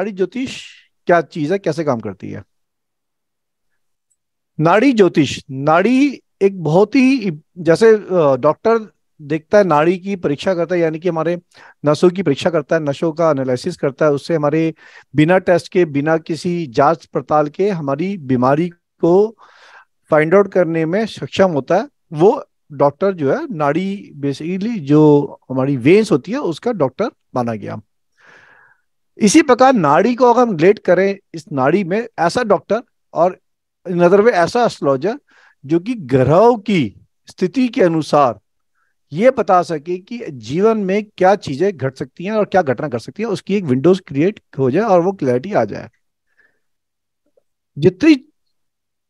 नाड़ी ज्योतिष क्या चीज है कैसे काम करती है नाड़ी ज्योतिष नाड़ी एक बहुत ही जैसे डॉक्टर देखता है नाड़ी की परीक्षा करता है यानी कि हमारे नसों की परीक्षा करता है नशों का एनालिसिस करता है उससे हमारे बिना टेस्ट के बिना किसी जांच पड़ताल के हमारी बीमारी को फाइंड आउट करने में सक्षम होता है वो डॉक्टर जो है नाड़ी बेसिकली जो हमारी वेन्स होती है उसका डॉक्टर माना गया इसी प्रकार नाड़ी को अगर हम ग्लेट करें इस नाड़ी में ऐसा डॉक्टर और नजर में ऐसा एस्ट्रोलॉजर जो कि ग्रहों की स्थिति के अनुसार ये बता सके कि जीवन में क्या चीजें घट सकती हैं और क्या घटना घट सकती है उसकी एक विंडोज क्रिएट हो जाए और वो क्लैरिटी आ जाए जितनी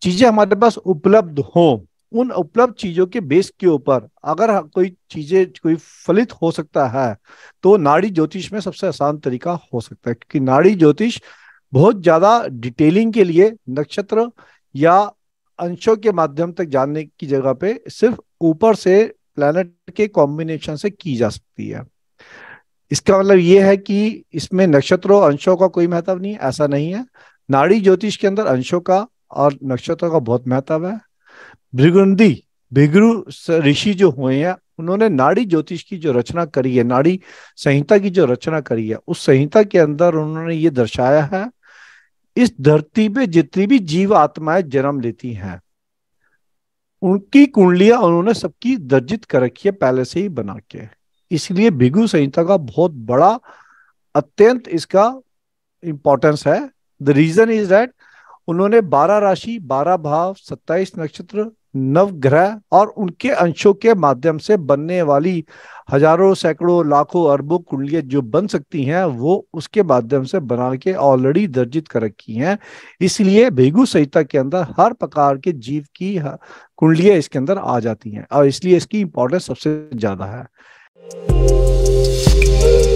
चीजें हमारे पास उपलब्ध हों उन उपलब्ध चीजों के बेस के ऊपर अगर कोई चीजें कोई फलित हो सकता है तो नाड़ी ज्योतिष में सबसे आसान तरीका हो सकता है क्योंकि नाड़ी ज्योतिष बहुत ज्यादा डिटेलिंग के लिए नक्षत्र या अंशों के माध्यम तक जानने की जगह पे सिर्फ ऊपर से प्लैनेट के कॉम्बिनेशन से की जा सकती है इसका मतलब ये है कि इसमें नक्षत्रों अंशों का कोई महत्व नहीं ऐसा नहीं है नाड़ी ज्योतिष के अंदर अंशों का और नक्षत्रों का बहुत महत्व है भृगुंदी भिगु ऋषि जो हुए हैं उन्होंने नाड़ी ज्योतिष की जो रचना करी है नाड़ी संहिता की जो रचना करी है उस संहिता के अंदर उन्होंने ये दर्शाया है इस धरती पे जितनी भी जीव आत्माएं जन्म लेती हैं उनकी कुंडलियां उन्होंने सबकी दर्जित कर रखी है पहले से ही बना के इसलिए भिगु संहिता का बहुत बड़ा अत्यंत इसका इंपॉर्टेंस है द रीजन इज दैट उन्होंने बारह राशि बारह भाव सत्ताईस नक्षत्र नव ग्रह और उनके अंशों के माध्यम से बनने वाली हजारों सैकड़ों लाखों अरबों कुंडलियां जो बन सकती हैं वो उसके माध्यम से बना के ऑलरेडी दर्जित कर रखी हैं इसलिए भेगू संहिता के अंदर हर प्रकार के जीव की कुंडलियां इसके अंदर आ जाती हैं और इसलिए इसकी इंपॉर्टेंस सबसे ज्यादा है